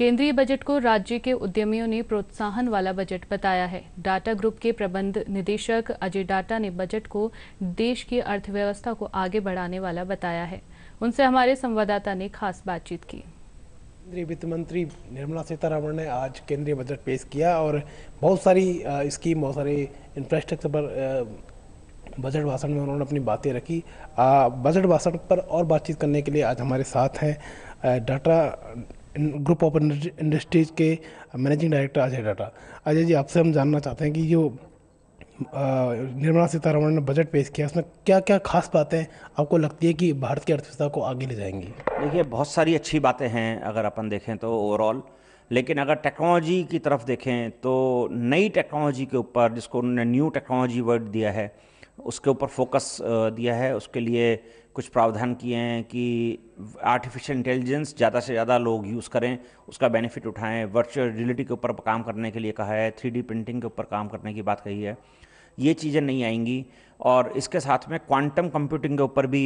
केंद्रीय बजट को राज्य के उद्यमियों ने प्रोत्साहन वाला बजट बताया है डाटा ग्रुप के प्रबंध निदेशक अजय डाटा ने बजट को देश की अर्थव्यवस्था को आगे बढ़ाने वाला बताया है उनसे हमारे संवाददाता ने खास बातचीत की केंद्रीय वित्त मंत्री निर्मला सीतारमण ने आज केंद्रीय बजट पेश किया और बहुत सारी स्कीम बहुत सारे इंफ्रास्ट्रक्चर पर बजट भाषण में उन्होंने अपनी बातें रखी बजट भाषण पर और बातचीत करने के लिए आज हमारे साथ हैं डाटा ग्रुप ऑफ इंडस्ट्रीज के मैनेजिंग डायरेक्टर अजय डाटा अजय जी आपसे हम जानना चाहते हैं कि जो निर्मला सीतारमण ने बजट पेश किया उसमें क्या क्या खास बातें आपको लगती है कि भारत की अर्थव्यवस्था को आगे ले जाएंगी देखिए बहुत सारी अच्छी बातें हैं अगर अपन देखें तो ओवरऑल लेकिन अगर टेक्नोलॉजी की तरफ देखें तो नई टेक्नोलॉजी के ऊपर जिसको उन्होंने न्यू टेक्नोलॉजी वर्ड दिया है उसके ऊपर फोकस दिया है उसके लिए कुछ प्रावधान किए हैं कि आर्टिफिशियल इंटेलिजेंस ज़्यादा से ज़्यादा लोग यूज़ करें उसका बेनिफिट उठाएं वर्चुअल रियलिटी के ऊपर काम करने के लिए कहा है थ्री प्रिंटिंग के ऊपर काम करने की बात कही है ये चीज़ें नहीं आएंगी और इसके साथ में क्वांटम कंप्यूटिंग के ऊपर भी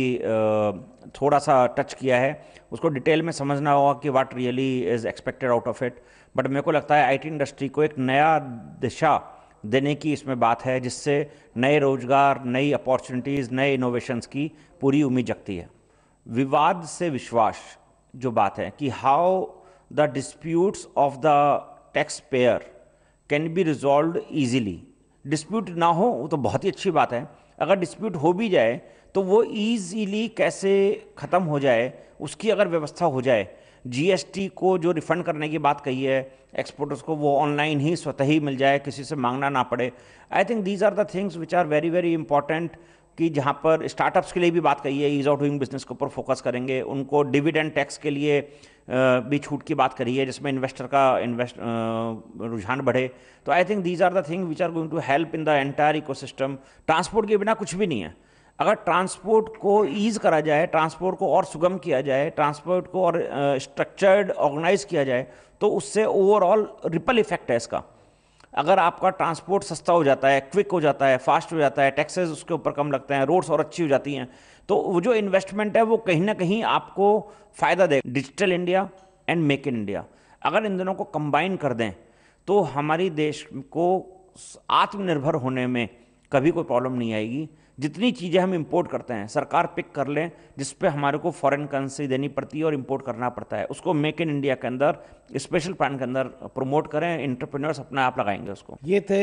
थोड़ा सा टच किया है उसको डिटेल में समझना होगा कि what really is expected out of it but मेरे को लगता है आईटी इंडस्ट्री को एक नया दिशा देने की इसमें बात है जिससे नए रोजगार नई अपॉर्चुनिटीज़ नए इनोवेशंस की पूरी उम्मीद जगती है विवाद से विश्वास जो बात है कि how the disputes of the tax payer can be resolve easily dispute ना हो वो तो बहुत ही अच्छी बात है अगर डिस्प्यूट हो भी जाए तो वो ईजीली कैसे ख़त्म हो जाए उसकी अगर व्यवस्था हो जाए जीएसटी को जो रिफंड करने की बात कही है एक्सपोर्टर्स को वो ऑनलाइन ही स्वतः ही मिल जाए किसी से मांगना ना पड़े I think these are the things which are very very important कि जहाँ पर स्टार्टअप्स के लिए भी बात कही है ईज ऑफ डूइंग बिजनेस के ऊपर फोकस करेंगे उनको डिविडेंड टैक्स के लिए भी छूट की बात करी है जिसमें इन्वेस्टर का इन्वेस्ट रुझान बढ़े तो I think these are the thing which are going to help in the entire ecosystem transport के बिना कुछ भी नहीं है अगर ट्रांसपोर्ट को ईज करा जाए ट्रांसपोर्ट को और सुगम किया जाए ट्रांसपोर्ट को और स्ट्रक्चर्ड ऑर्गेनाइज किया जाए तो उससे ओवरऑल रिपल इफेक्ट है इसका अगर आपका ट्रांसपोर्ट सस्ता हो जाता है क्विक हो जाता है फास्ट हो जाता है टैक्सेस उसके ऊपर कम लगते हैं रोड्स और अच्छी हो जाती हैं तो वो जो इन्वेस्टमेंट है वो कहीं ना कहीं आपको फ़ायदा दे digital India and make in India अगर इन दोनों को कंबाइन कर दें तो हमारी देश को आत्मनिर्भर होने में कभी कोई प्रॉब्लम नहीं आएगी जितनी चीज़ें हम इंपोर्ट करते हैं सरकार पिक कर लें जिस हमारे को फॉरेन करेंसी देनी पड़ती है और इम्पोर्ट करना पड़ता है उसको मेक इन इंडिया के अंदर स्पेशल प्लान के अंदर प्रमोट करें इंटरप्रेन्योर्स अपना आप लगाएंगे उसको ये थे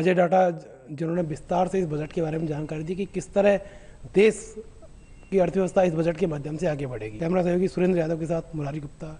अजय डाटा जिन्होंने विस्तार से इस बजट के बारे में जानकारी दी कि किस तरह देश की अर्थव्यवस्था इस बजट के माध्यम से आगे बढ़ेगी कैमरा सहयोगी सुरेंद्र यादव के साथ मुरारी गुप्ता